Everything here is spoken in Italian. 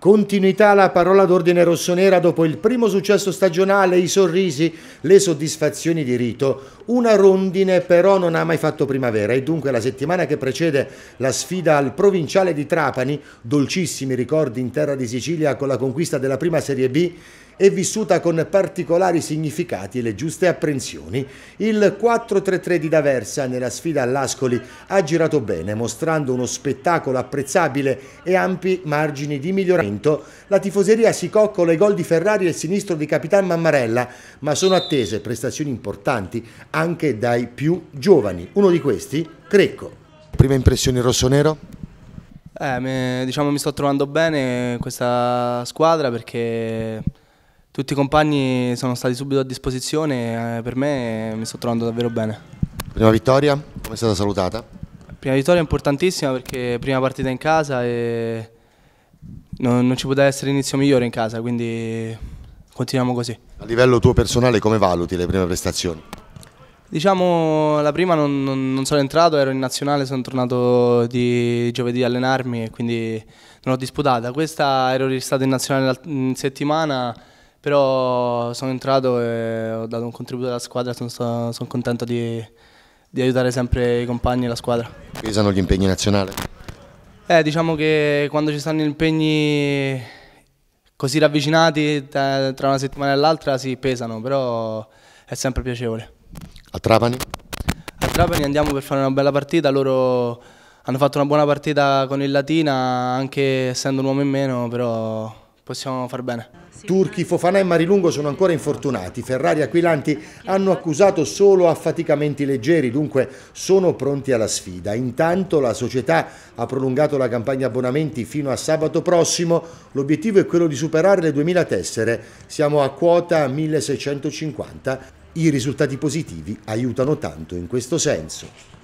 Continuità la parola d'ordine rossonera dopo il primo successo stagionale, i sorrisi, le soddisfazioni di rito. Una rondine però non ha mai fatto primavera e dunque la settimana che precede la sfida al provinciale di Trapani, dolcissimi ricordi in terra di Sicilia con la conquista della prima Serie B, e vissuta con particolari significati e le giuste apprensioni. Il 4-3-3 di D'Aversa nella sfida all'Ascoli ha girato bene, mostrando uno spettacolo apprezzabile e ampi margini di miglioramento. La tifoseria si coccola i gol di Ferrari e il sinistro di Capitan Mammarella, ma sono attese prestazioni importanti anche dai più giovani. Uno di questi, Crecco. Prima impressione rosso-nero? Eh, me, diciamo mi sto trovando bene questa squadra perché tutti i compagni sono stati subito a disposizione e eh, per me eh, mi sto trovando davvero bene. Prima vittoria, come è stata salutata? Prima vittoria importantissima perché prima partita in casa e non, non ci poteva essere inizio migliore in casa, quindi continuiamo così. A livello tuo personale come valuti le prime prestazioni? Diciamo la prima non, non, non, sono entrato, ero in nazionale, sono tornato di giovedì a allenarmi e quindi non ho disputata. Questa ero stato in nazionale in settimana però sono entrato e ho dato un contributo alla squadra, sono, sono contento di, di, aiutare sempre i compagni e la squadra. Pesano gli impegni nazionali? Eh, diciamo che quando ci stanno impegni così ravvicinati eh, tra una settimana e l'altra si sì, pesano, però è sempre piacevole. A Trapani? A Trapani andiamo per fare una bella partita, loro hanno fatto una buona partita con il Latina, anche essendo un uomo in meno, però possiamo far bene. Turchi, Fofana e Marilungo sono ancora infortunati. Ferrari e Aquilanti hanno accusato solo affaticamenti leggeri, dunque sono pronti alla sfida. Intanto la società ha prolungato la campagna abbonamenti fino a sabato prossimo. L'obiettivo è quello di superare le 2000 tessere. Siamo a quota 1650. I risultati positivi aiutano tanto in questo senso.